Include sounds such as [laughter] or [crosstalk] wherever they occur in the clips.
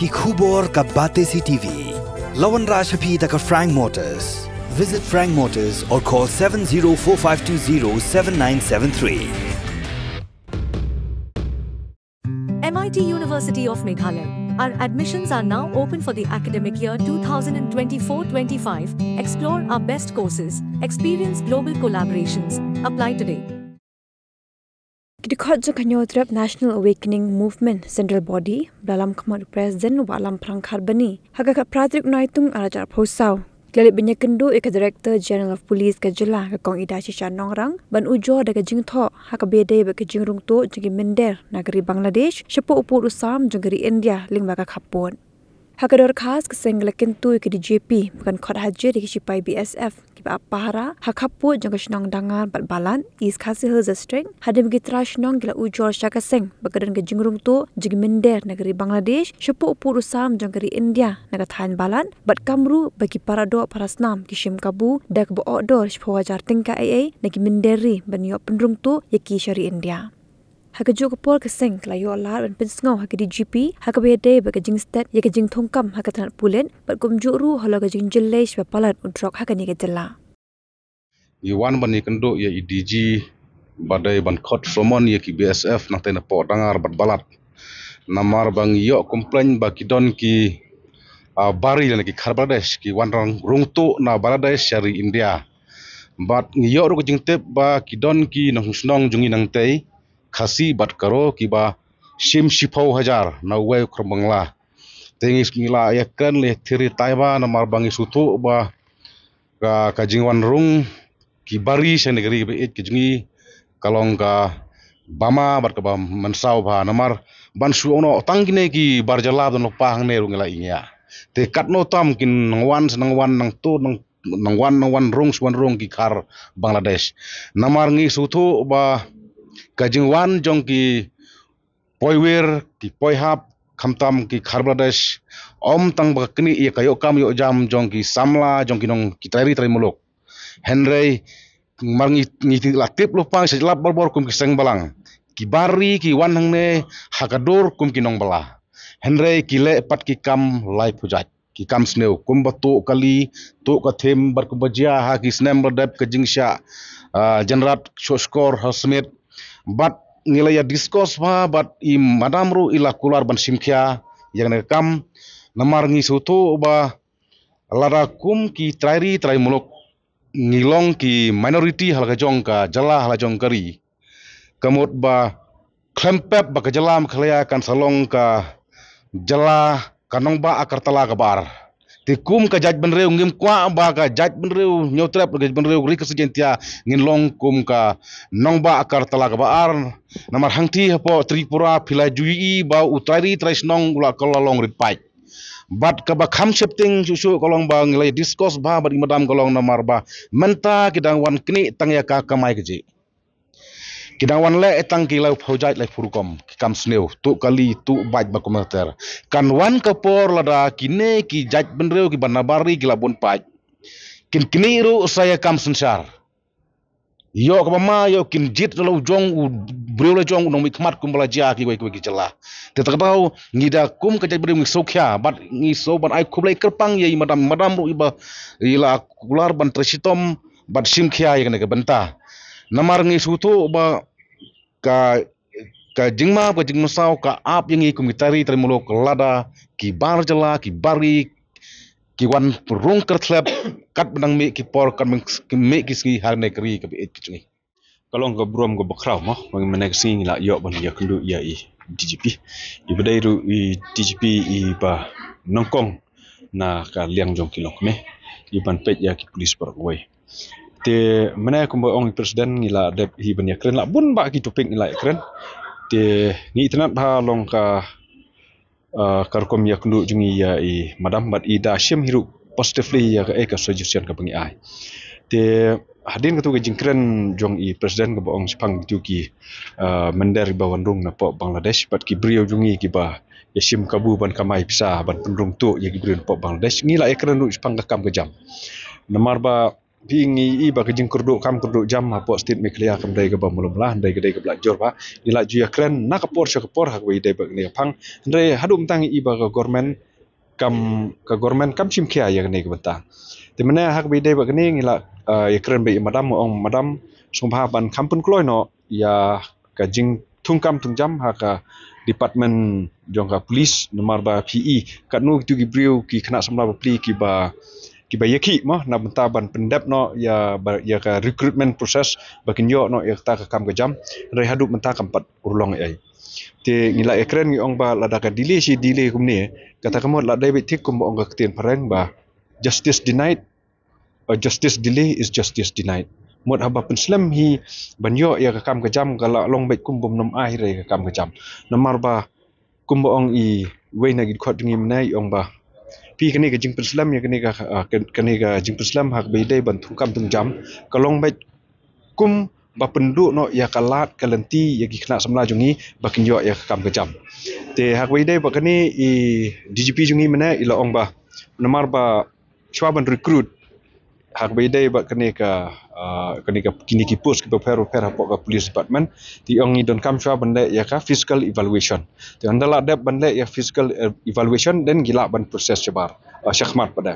Kikubor Kabate tv Lawan Rashapi Daka Frank Motors. Visit Frank Motors or call 7045207973. MIT University of Meghalaya. Our admissions are now open for the academic year 2024-25. Explore our best courses, experience global collaborations, apply today. Kedekat zu kanyo terap National Awakening Movement Central Body dalam kemat presiden Walam alam perang karbani. Haga naik tung Naitung Arajar Pausau. Kelalik banyak kendo ikat Director General of Police ke jelah ke Kong Ida Cisha Nongrang ban ujo ada kejeng to tok. Haga beda ya ke jing jengi Mender, negeri Bangladesh, sepuk upur usam jengi India, ling baga kapun. Haka khas ke sengla kentu ke di bukan khot haji di kisipai BSF ke apahara haka pu jangka senang dangan bat balan is khasi hezer string hadim gitra senang gila ujol syaka seng bagadan ke jengrung tu jeng minder negeri Bangladesh sepuk upu rusam jangkari India naga tahan balan bat kamru bagi para doa para senam kisim kabu dah bu outdoor sepuk wajar tingka AA negi minderi benyok penrung tu yaki syari India hakajuk ke pol ke seng ke layu alar dan pensengau hak di GP hak ke bede ba ke stat ya ke jing thongkam hak ke tanat pulen bat kum juk ru jing jelesh ba palat udrok hak ni ke jela ye wan ban ikan do ya IDG badai ban khot somon ya ki BSF nak tena po dangar bat balat namar bang yo komplain bagi don ki ah, bari lan ki khar badesh ki wan rang rung tu na baladesh syari india bat ngiyo ru ke jing tep ba don ki nang snong jungi nang tei khasi bat karo kiba shim shipau hajar na wai krumbangla tengis mila yakkan le thiri taiba na marbangi sutu ba ka kajingwan rung kibari bari se negeri be et kijingi kalong ka bama bat ka mansau ba na mar bansu ono tangine ki barjala do nok pahang ne rungla ingya te katno tam kin nangwan nangwan nang tu nang nangwan nangwan rung suan rung ki kar bangladesh namar ngi sutu ba kajing wan jong ki poiwir ki poihap khamtam ki kharbadesh om tang ba kni e kayo kam yo jam jong ki samla jong ki nong ki tari tari muluk henrei mang ni ti la tip lo pang sejlap bor bor kum ki seng balang ki bari ki wan hang ne hakador kum ki nong bala henrei ki le pat ki kam lai pujat ki kam sneu kum ba tu kali tu ka thim bar kum ba jia ha ki snem bar dab ka jingsha uh, ah, jenrat shoskor hasmit bat nilaya diskos ma bat i madamru ila kular ban simkhya yang nekam, kam namar ngi suto ba lara kum ki trairi trai muluk ngilong ki minority halga jongka jala hala jongkari kemut ba klempep ba kejalam khalaya kan salong ka jala kanong ba akartala kabar. bar Kum ka judgment reu ngim kwa ba ka judgment reu nyau trap ka judgment reu rika sejen ngin long kum ka nong akar tala ka ba ar namar hangti hapo tripura phila jui i ba utari tres nong ula kala long rit pai bat ka ba kham shifting su su kolong ba ngilai discuss ba ba madam kolong namar ba menta kidang wan kini tang ya ka kamai ke kinawan le etang kilau phaujait le furukom kam sneu tu kali tu baj ba komater kan wan kapor lada kine ki jaj benreu ki banabari ki labun paj kin kiniru saya kam sensar yo ke mama yo kin jit lo jong u breu le jong nomik mat kum bala ja ki ki jela te ta tau ngida kum ka jaj benreu sokhya bat ngi so ban ai kublai kerpang ye madam madam ru iba ila kular ban tresitom bat simkhya yang ke bentah. Namar ngi sutu ba ka ka jingma ka jingma sao ka ap yang ikum gitari tari mulu kelada ki bar jela ki bari ki wan rung ker tlep [coughs] kat benang mi ki por kan meng ki mi ki sngi har ne kri ka bi ki chungi kalau ngga brom ngga bakraw mo ngga mena ki sngi ngila ban ya kendu ya i DGP ibadai ru i DGP i ba nongkong na ka liang jong ki lok me iban pet ya ki polis par te mana aku buat orang presiden ni lah dia hiban ya keren lah bun bak ki topik ni lah keren te ni tenat ha long ka uh, karukom ya kundu jungi ya i madam bat i da shim hiru positively ya ka eka eh, suggestion ka pengi ai te hadin ketua jingkren jong i presiden ke bong sipang tu ki uh, mender bawan rung na bangladesh pat ki brio jungi ki ba ya sim kabu ban kamai pisah ban pendung tu ya ki brio na bangladesh ngila ekran lu sipang ka kam ke jam namar ba pingi i bagi jing kerduk kam kerduk jam apo ha, stit me kelia kam dai gaba mulum lah dai gede ke belajar ba ha. ila juya kren nak por sya por hak we dai bagi pang dai hadum tang i bagi gormen kam ka gormen kam chim kya yang nei gbata de mena hak we dai bagi ning ila ya kren be madam ong madam sumpah ban kam pun kloi no ya ka jing thung kam thung jam hak department jong ka police nomor ba pe kat nu tu gibriu ki kena samla ba pli e, ki ba Kibayaki ba na bunta pendap no ya ya ka recruitment process bakin yo no ya ta ka kam ga jam re hadu menta kam pat urlong ai te ngila ya ekren ngi ong ba lada ka dile si dile kum ni eh. kata kamu la dai bi tik kum ong ga ktin pareng ba justice denied or uh, justice delay is justice denied mod haba pun slam hi ban yo ya ka kam ga jam ga long bai kum bum nom ai re ka kam ga jam namar ba kum ong i wei na gi khot ngi nai ong ba pi kene ga jing pislam ya kene ga kene ah, ga jing pislam hak be dei ban thu kam tung jam kalong bai kum ba pendu no ya kalat kalenti ya gi khna samla jungi ba kinjo ya kam ga jam te hak be dei ba kene i dgp jungi mena ila ong ba namar ba chwa ban recruit hak be dei ba kene ka Ah, kenika kini kipus ke pepher pepher hapok ke police department ti ong don kam cha bende ya ka physical evaluation ti anda la dab bende ya physical eh, evaluation den gila ban proses cebar syakmat ah, syakhmat pada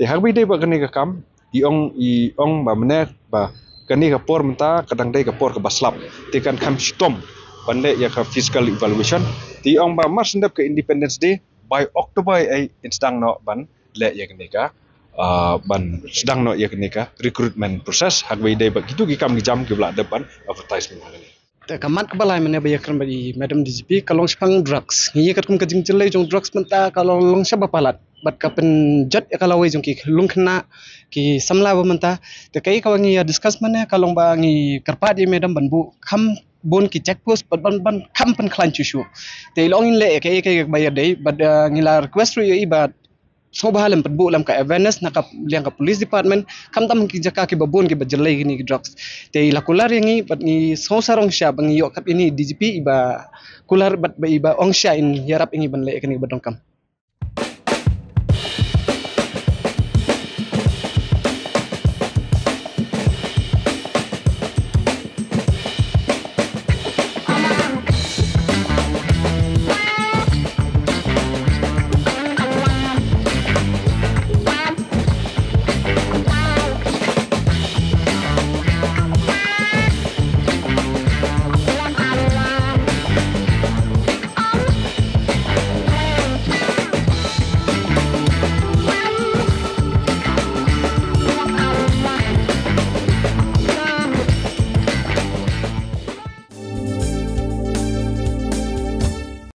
ti harbi de ba kenika kam ti ong i ong ba mene ba kenika por menta kadang de ke por ke baslap ti kan kam sitom benda ya ka physical evaluation ti ong ba mas ndap ke independence day by october ai eh, instang no ban le ya kenika Ah, ban sedang nak ya kini ka recruitment proses hak bayi day bak gitu gikam gijam ke belak depan advertisement hari ni. Tak kemat kebalai mana bayar kerem bagi Madam DGP kalau sepang drugs. Ia kat kum kajing jelai jong drugs menta kalau long sebab palat. Bat kapan jat ya kalau wajung ki lung kena ki samla bu menta. Tapi kalau ngi discuss mana kalau bangi kerpat ya Madam bantu kam bon ki check post but ban ban kam pen klan cuchu. Tapi long in le kaya kaya bayar day. Bat ah, ngila request tu ya ibat Sobah lam perbu lam ka awareness nak liang ka police department kam tam ki jaka ki babun ki bajalai ki ni drugs te la yang ni pat ni so sarong sha bang yok kap ini DGP iba kular bat ba iba ong sha in yarap ini ban lai ki ni badong kam